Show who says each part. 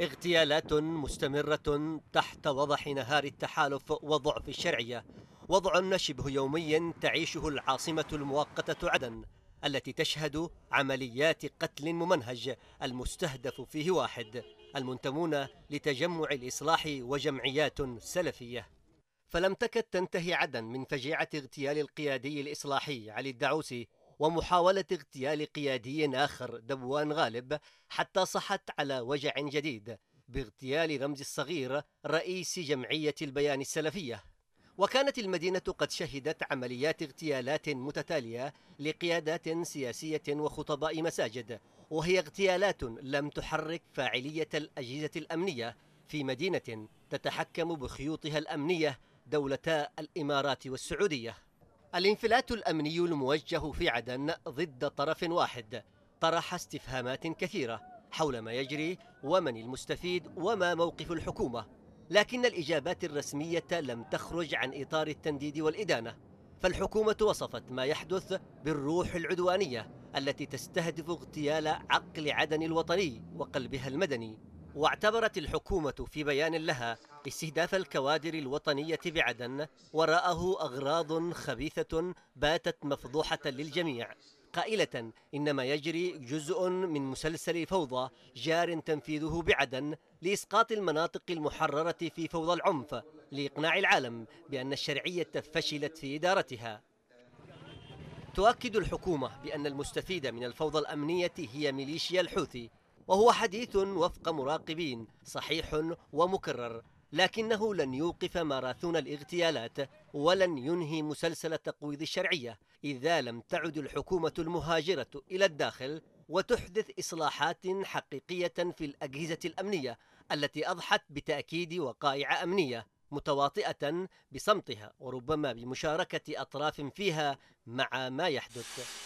Speaker 1: اغتيالات مستمرة تحت وضح نهار التحالف وضعف الشرعية وضع شبه يومي تعيشه العاصمة المؤقتة عدن التي تشهد عمليات قتل ممنهج المستهدف فيه واحد المنتمون لتجمع الإصلاح وجمعيات سلفية فلم تكد تنتهي عدن من فجيعة اغتيال القيادي الإصلاحي علي الدعوسي ومحاولة اغتيال قيادي آخر دبوان غالب حتى صحت على وجع جديد باغتيال رمزي الصغير رئيس جمعية البيان السلفية وكانت المدينة قد شهدت عمليات اغتيالات متتالية لقيادات سياسية وخطباء مساجد وهي اغتيالات لم تحرك فاعلية الأجهزة الأمنية في مدينة تتحكم بخيوطها الأمنية دولتا الإمارات والسعودية الانفلات الامني الموجه في عدن ضد طرف واحد طرح استفهامات كثيره حول ما يجري ومن المستفيد وما موقف الحكومه لكن الاجابات الرسميه لم تخرج عن اطار التنديد والادانه فالحكومه وصفت ما يحدث بالروح العدوانيه التي تستهدف اغتيال عقل عدن الوطني وقلبها المدني واعتبرت الحكومه في بيان لها استهداف الكوادر الوطنية بعدن وراءه أغراض خبيثة باتت مفضوحة للجميع قائلة إن ما يجري جزء من مسلسل فوضى جار تنفيذه بعدن لإسقاط المناطق المحررة في فوضى العنف لإقناع العالم بأن الشرعية فشلت في إدارتها تؤكد الحكومة بأن المستفيدة من الفوضى الأمنية هي ميليشيا الحوثي وهو حديث وفق مراقبين صحيح ومكرر لكنه لن يوقف ماراثون الاغتيالات ولن ينهي مسلسل التقويض الشرعية إذا لم تعد الحكومة المهاجرة إلى الداخل وتحدث إصلاحات حقيقية في الأجهزة الأمنية التي أضحت بتأكيد وقائع أمنية متواطئة بصمتها وربما بمشاركة أطراف فيها مع ما يحدث